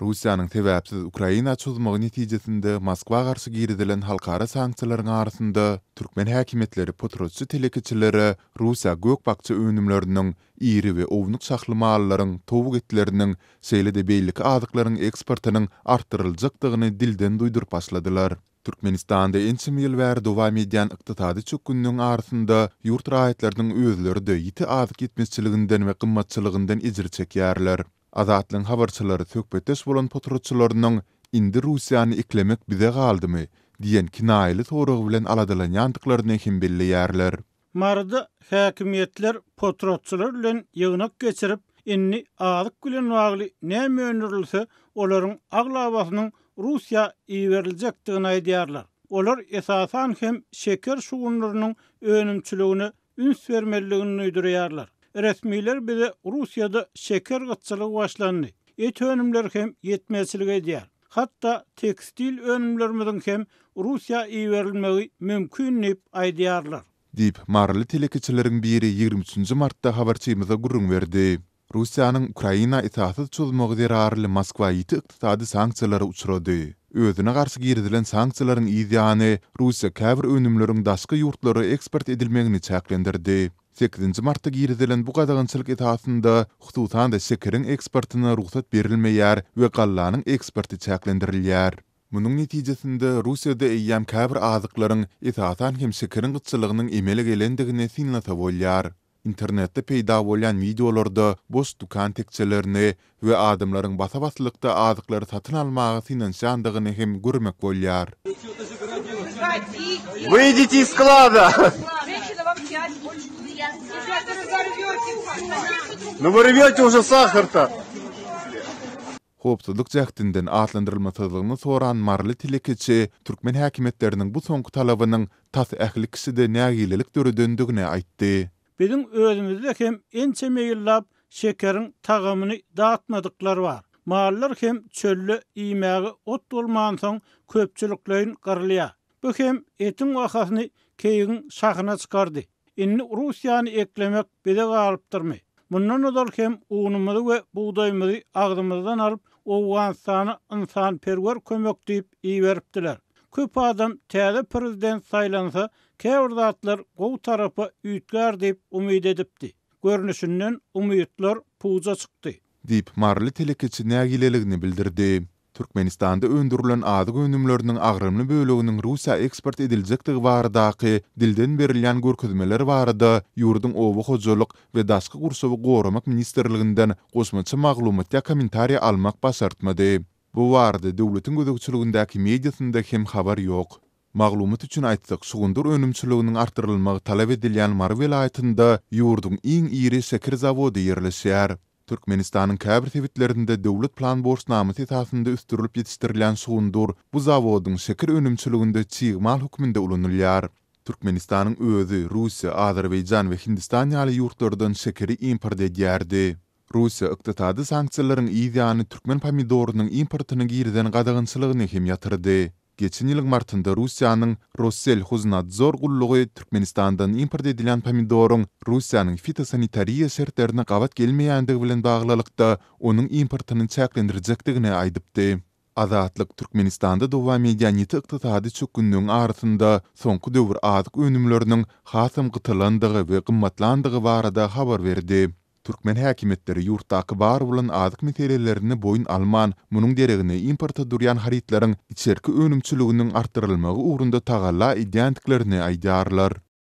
Russiýanyň täwäpsiz Ukraina çözmegi netijesinde Moskwa garşy giridilen halkara sanksiýalaryň arasynda türkmen häkimetleri potrotsy telekiçileri Russiýa gökbagçy öwünümleriniň iri we owunuk saklama alalaryň towuk etleriniň seýle beýlik adyklaryň eksportynyň artdyryljakdygyny dilden duýdurup başladylar. Türkmenistanda ençim ýyl wär dowam median ykdytady çökgündiň arasynda ýurt raýatlarynyň özleri de yiti adyk etmezçiliginden we gymmatçylygyndan ejir çekýärler. Azatlyň habarçylary sökbetdes bolan potrotçylaryň indi Russiýany iklemek bize galdymy diýen kinaýly töwrek bilen aladylan ýantyklaryny hem bilýärler. Mardy häkimetler potrotçylar bilen ýygnak geçirip, indi aýlyk bilen wagly näme önürlüsi olaryň aglawasynyň Russiýa iýerilijek aýdýarlar. Olar esasan hem şeker şuwunlarynyň önümçüligini üns bermeliligini öýdürýärler. resmiler bize Rusyada şeker gatçılığı başlandı. Et önümler hem yetmezlik ediyar. Hatta tekstil önümlerimizin hem Rusya iyi verilmeyi mümkün nip aydiyarlar. Dip Marlı telekeçilerin biri 23. Martta haberçiyimize gurrun verdi. Rusyanın Ukrayna itaatı çözmogu derarlı Moskva iti iqtisadi sanksiyaları uçurodu. Özüne qarşı girdilen sanksiyaların idiyani Rusiya kəvr önümlörün daşqı yurtları ekspert edilmeyini çəklendirdi. 8 martda giridilen bu qadagynçylyk etasynda hususan da şekerin eksportyna ruhsat berilmeýär we gallanyň eksporty çäklendirilýär. Munyň netijesinde Russiýada eýäm käbir azyklaryň etasan hem şekerin gutçylygynyň emele gelendigine synlata bolýar. Internetde peýda bolan wideolarda boş dukan tekçelerini we adamlaryň basabatlykda azyklary satyn almagy synan şandygyny hem görmek bolýar. Выйдите из склада. Ну вы рвёте уже сахар atlandyrylma tazyklygyny soran Marli Tilekiçi Türkmen häkimetleriniň bu soňky talabynyň tas ähli kişide nägilelik döredendigini aýtdy. Biziň özümizde hem ençe meýillap şekerin tagamyny daatmadyklar bar. Maallar hem çöllü iýmäge ot dolman soň köpçülikleriň garlyýa. Bu hem etin wakasyny keýin inni Rusiyani eklemek bide qalıptırmı. Bundan odal kem uunumudu ve buğdaymudu ağzımızdan alıp o uansana insan perver kömök deyip iyiveriptiler. Köp adam tədə prezident saylansa kevrdatlar qov tarafı üytlər deyip umid edipdi. Görnüşünün umidlər puza çıqdi. Deyip marli telekeçi nəgilelikini bildirdi. Türkmenistan'da öndürülən azı gönümlörünün ağrımlı bölüğünün Rusya eksport edilecektir varıdaki dilden verilen görküzmeler varıda yurdun ovu hocalık ve daskı kursovu korumak qosmaçı kosmaçı mağlumatya komentariya almak basartmadı. Bu varıda devletin gözükçülüğündeki medyasında hem xabar yok. Maglumat üçin aýtdyk, sugundur önümçiliginiň artdyrylmagy talap edilýän Marvel aýtynda ýurdun iň iýri şeker zawody ýerleşýär. Türkmenistanın käbir tevitlerinde döwlet plan borçnamasy esasında üstürilip yetiştirilən suwundur. Bu zavodun şeker önümçiliginde mal hukminde ulanylýar. Türkmenistanın özü Rusya, Azerbaycan ve Hindistan ýaly ýurtlardan şekeri import edýärdi. Rusya ykdytady sanksiýalaryň ýa-da Türkmen pomidorynyň importyny girden gadagynçylygyny hem yatırdı. geçin ýylyň martynda Russiýanyň Rossel Huznadzor gullugy Türkmenistandan import edilen pomidorun Russiýanyň fitosanitariýa şertlerine gabat gelmeýändigi bilen baglanykda onuň importyny çäklendirjekdigine aýdypdy. Azatlyk Türkmenistanda dowam edýän ýetik ykdytady çökündiň artynda soňky döwür adyk önümleriniň hatym gytlandygy we gymmatlandygy barada habar berdi. Türkmen häkimetleri ýurtdaky bar bolan adyk meteorellerini boyun alman, munun deregini import edýän haritlaryň içerki önümçüliginiň artyrylmagy ugrunda tagalla ideýantiklerini